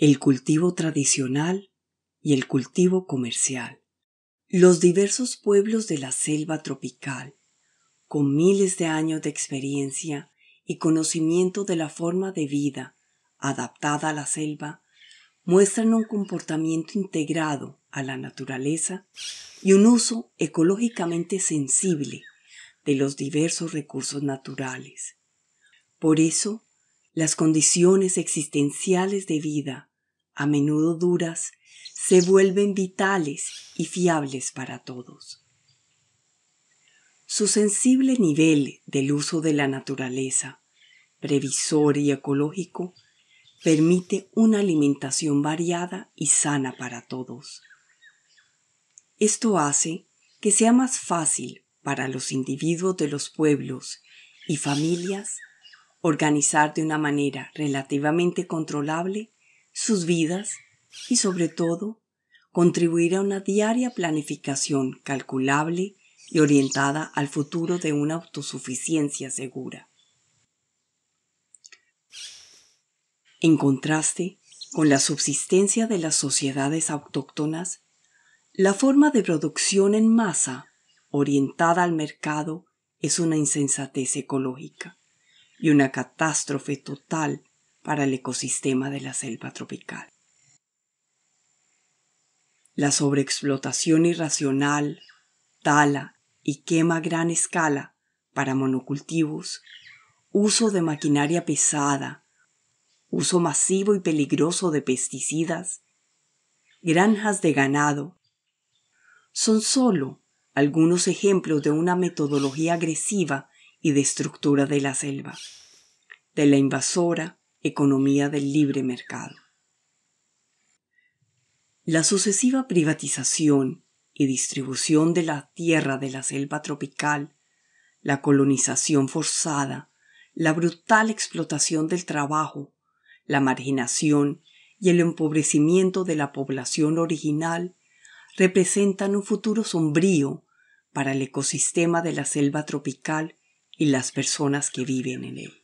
el cultivo tradicional y el cultivo comercial. Los diversos pueblos de la selva tropical, con miles de años de experiencia y conocimiento de la forma de vida adaptada a la selva, muestran un comportamiento integrado a la naturaleza y un uso ecológicamente sensible de los diversos recursos naturales. Por eso, las condiciones existenciales de vida a menudo duras, se vuelven vitales y fiables para todos. Su sensible nivel del uso de la naturaleza, previsor y ecológico, permite una alimentación variada y sana para todos. Esto hace que sea más fácil para los individuos de los pueblos y familias organizar de una manera relativamente controlable sus vidas y sobre todo contribuir a una diaria planificación calculable y orientada al futuro de una autosuficiencia segura. En contraste con la subsistencia de las sociedades autóctonas, la forma de producción en masa orientada al mercado es una insensatez ecológica y una catástrofe total para el ecosistema de la selva tropical. La sobreexplotación irracional tala y quema a gran escala para monocultivos, uso de maquinaria pesada, uso masivo y peligroso de pesticidas, granjas de ganado, son solo algunos ejemplos de una metodología agresiva y destructora de la selva, de la invasora economía del libre mercado. La sucesiva privatización y distribución de la tierra de la selva tropical, la colonización forzada, la brutal explotación del trabajo, la marginación y el empobrecimiento de la población original representan un futuro sombrío para el ecosistema de la selva tropical y las personas que viven en él.